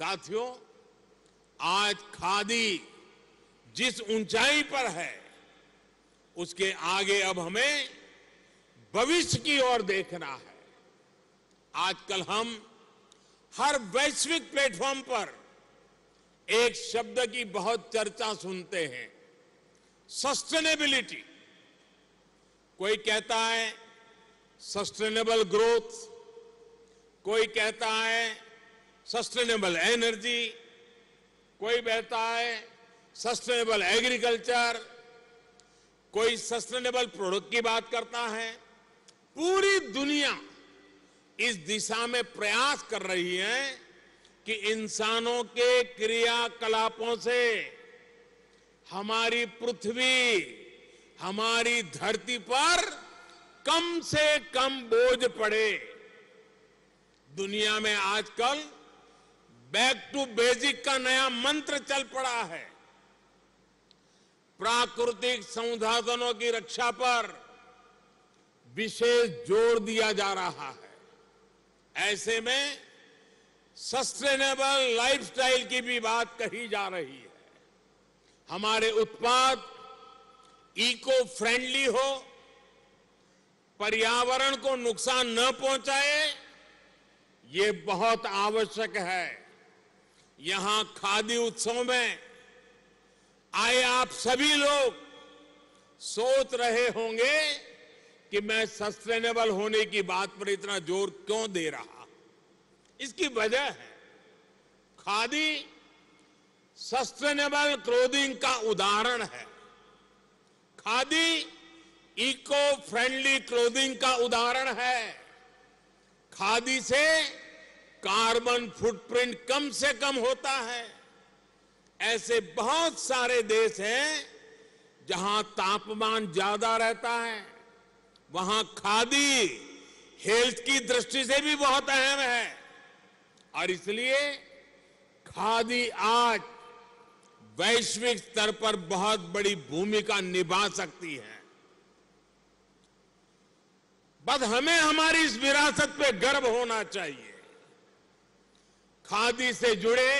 साथियों आज खादी जिस ऊंचाई पर है उसके आगे अब हमें भविष्य की ओर देखना है आजकल हम हर वैश्विक प्लेटफॉर्म पर एक शब्द की बहुत चर्चा सुनते हैं सस्टेनेबिलिटी कोई कहता है सस्टेनेबल ग्रोथ कोई कहता है सस्टेनेबल एनर्जी कोई बहता है सस्टेनेबल एग्रीकल्चर कोई सस्टेनेबल प्रोडक्ट की बात करता है पूरी दुनिया इस दिशा में प्रयास कर रही है कि इंसानों के क्रियाकलापों से हमारी पृथ्वी हमारी धरती पर कम से कम बोझ पड़े दुनिया में आजकल बैक टू बेसिक का नया मंत्र चल पड़ा है प्राकृतिक संसाधनों की रक्षा पर विशेष जोर दिया जा रहा है ऐसे में सस्टेनेबल लाइफस्टाइल की भी बात कही जा रही है हमारे उत्पाद इको फ्रेंडली हो पर्यावरण को नुकसान न पहुंचाए ये बहुत आवश्यक है यहां खादी उत्सव में आए आप सभी लोग सोच रहे होंगे कि मैं सस्टेनेबल होने की बात पर इतना जोर क्यों दे रहा इसकी वजह है खादी सस्टेनेबल क्लोदिंग का उदाहरण है खादी इको फ्रेंडली क्लोदिंग का उदाहरण है खादी से कार्बन फुटप्रिंट कम से कम होता है ऐसे बहुत सारे देश हैं जहां तापमान ज्यादा रहता है वहां खादी हेल्थ की दृष्टि से भी बहुत अहम है और इसलिए खादी आज वैश्विक स्तर पर बहुत बड़ी भूमिका निभा सकती है बस हमें हमारी इस विरासत पे गर्व होना चाहिए खादी से जुड़े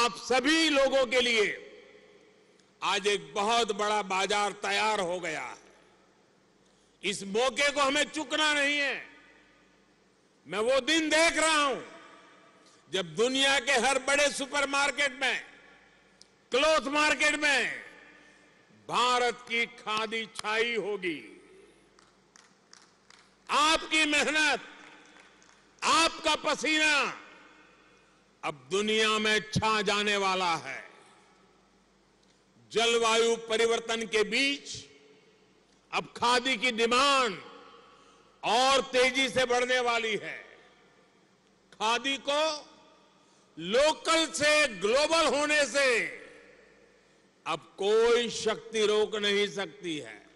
आप सभी लोगों के लिए आज एक बहुत बड़ा बाजार तैयार हो गया है इस मौके को हमें चुकना नहीं है मैं वो दिन देख रहा हूं जब दुनिया के हर बड़े सुपरमार्केट में क्लोथ मार्केट में भारत की खादी छाई होगी आपकी मेहनत आपका पसीना अब दुनिया में छा जाने वाला है जलवायु परिवर्तन के बीच अब खादी की डिमांड और तेजी से बढ़ने वाली है खादी को लोकल से ग्लोबल होने से अब कोई शक्ति रोक नहीं सकती है